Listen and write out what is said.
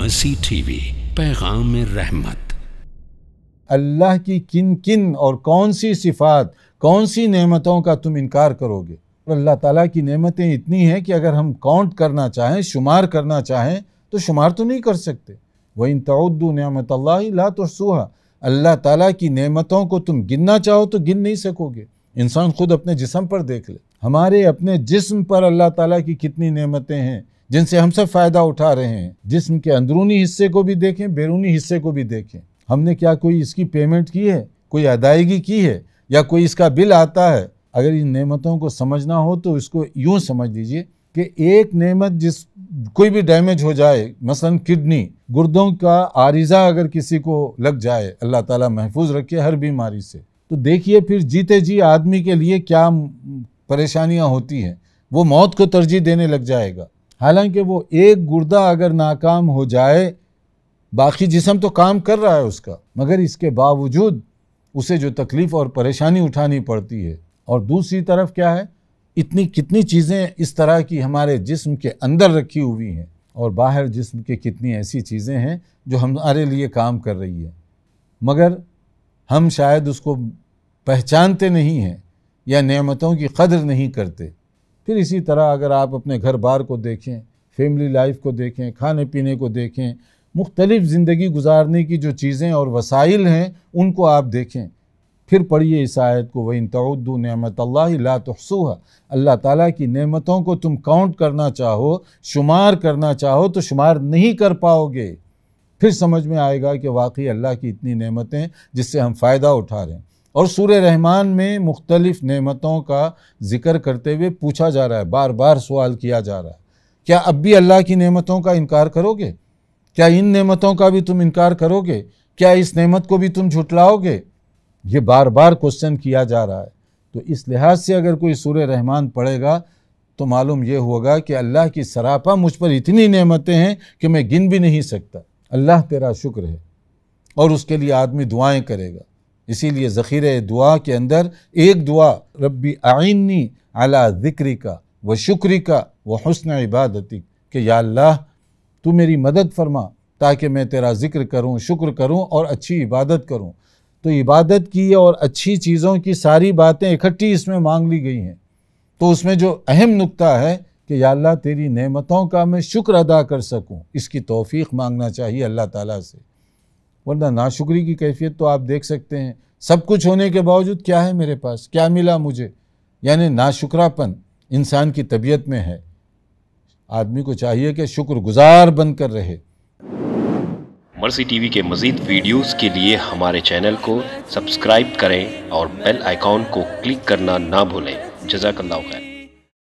मसी TV पैगाम रहमत अल्लाह की किन किन और कौन सी सिफात कौन सी नेमतों का तुम इनकार करोगे अल्लाह ताला की नेमतें इतनी हैं कि अगर हम काउंट करना चाहें शुमार करना चाहें तो शुमार तो नहीं कर सकते वह इन तउद्दू नियामत ला तो सूहा अल्लाह ताला की नेमतों को तुम गिनना चाहो तो गिन नहीं सकोगे इंसान खुद अपने जिसम पर देख ले हमारे अपने जिसम पर अल्लाह ताला की कितनी नेमतें हैं जिनसे हम सब फायदा उठा रहे हैं जिसम के अंदरूनी हिस्से को भी देखें बैरूनी हिस्से को भी देखें हमने क्या कोई इसकी पेमेंट की है कोई अदायगी की है या कोई इसका बिल आता है अगर इन नेमतों को समझना हो तो इसको यूँ समझ लीजिए कि एक नेमत जिस कोई भी डैमेज हो जाए मसलन किडनी गुर्दों का आरिजा अगर किसी को लग जाए अल्लाह ताला महफूज रखे हर बीमारी से तो देखिए फिर जीते जी आदमी के लिए क्या परेशानियां होती हैं वो मौत को तरजीह देने लग जाएगा हालांकि वो एक गुर्दा अगर नाकाम हो जाए बाकी जिसम तो काम कर रहा है उसका मगर इसके बावजूद उसे जो तकलीफ़ और परेशानी उठानी पड़ती है और दूसरी तरफ क्या है इतनी कितनी चीज़ें इस तरह की हमारे जिस्म के अंदर रखी हुई हैं और बाहर जिस्म के कितनी ऐसी चीज़ें हैं जो हमारे लिए काम कर रही है मगर हम शायद उसको पहचानते नहीं हैं या नेमतों की कदर नहीं करते फिर इसी तरह अगर आप अपने घर बार को देखें फैमिली लाइफ को देखें खाने पीने को देखें मुख्तलिफ़ ज़िंदगी गुजारने की जो चीज़ें और वसाइल हैं उनको आप देखें फिर पढ़िए इस आयत को वही तउद्दू नमत ला तहसूहा अल्लाह ताला की नेमतों को तुम काउंट करना चाहो शुमार करना चाहो तो शुमार नहीं कर पाओगे फिर समझ में आएगा कि वाकई अल्लाह की इतनी नेमतें जिससे हम फ़ायदा उठा रहे हैं और सूर रहमान में मुख्तलिफ़ नेमतों का जिक्र करते हुए पूछा जा रहा है बार बार सवाल किया जा रहा है क्या अब भी अल्लाह की नेमतों का इनकार करोगे क्या इन नेमतों का भी तुम इनकार करोगे क्या इस नेमत को भी तुम झुटलाओगे ये बार बार क्वेश्चन किया जा रहा है तो इस लिहाज से अगर कोई सूर रहमान पढ़ेगा तो मालूम ये होगा कि अल्लाह की सरापा मुझ पर इतनी नेमतें हैं कि मैं गिन भी नहीं सकता अल्लाह तेरा शुक्र है और उसके लिए आदमी दुआएं करेगा इसीलिए ज़ख़ीर दुआ के अंदर एक दुआ रब्बी आइनी अला ज़िक्री का व शुक्री का व हसन इबादती कि या अल्लाह तू मेरी मदद फरमा ताकि मैं तेरा ज़िक्र करूँ शुक्र करूँ और अच्छी इबादत करूँ तो इबादत की और अच्छी चीज़ों की सारी बातें इकट्ठी इसमें मांग ली गई हैं तो उसमें जो अहम नुकता है कि या अल्लाह तेरी नेमतों का मैं शुक्र अदा कर सकूँ इसकी तौफीक मांगना चाहिए अल्लाह ताला से वरना नाशुक्री की कैफियत तो आप देख सकते हैं सब कुछ होने के बावजूद क्या है मेरे पास क्या मिला मुझे यानी नाशुक्रापन इंसान की तबीयत में है आदमी को चाहिए कि शुक्रगुजार बनकर रहे मर्सी टीवी के मजीद वीडियोस के लिए हमारे चैनल को सब्सक्राइब करें और बेल आइकॉन को क्लिक करना ना भूलें जजाकल्ला खैर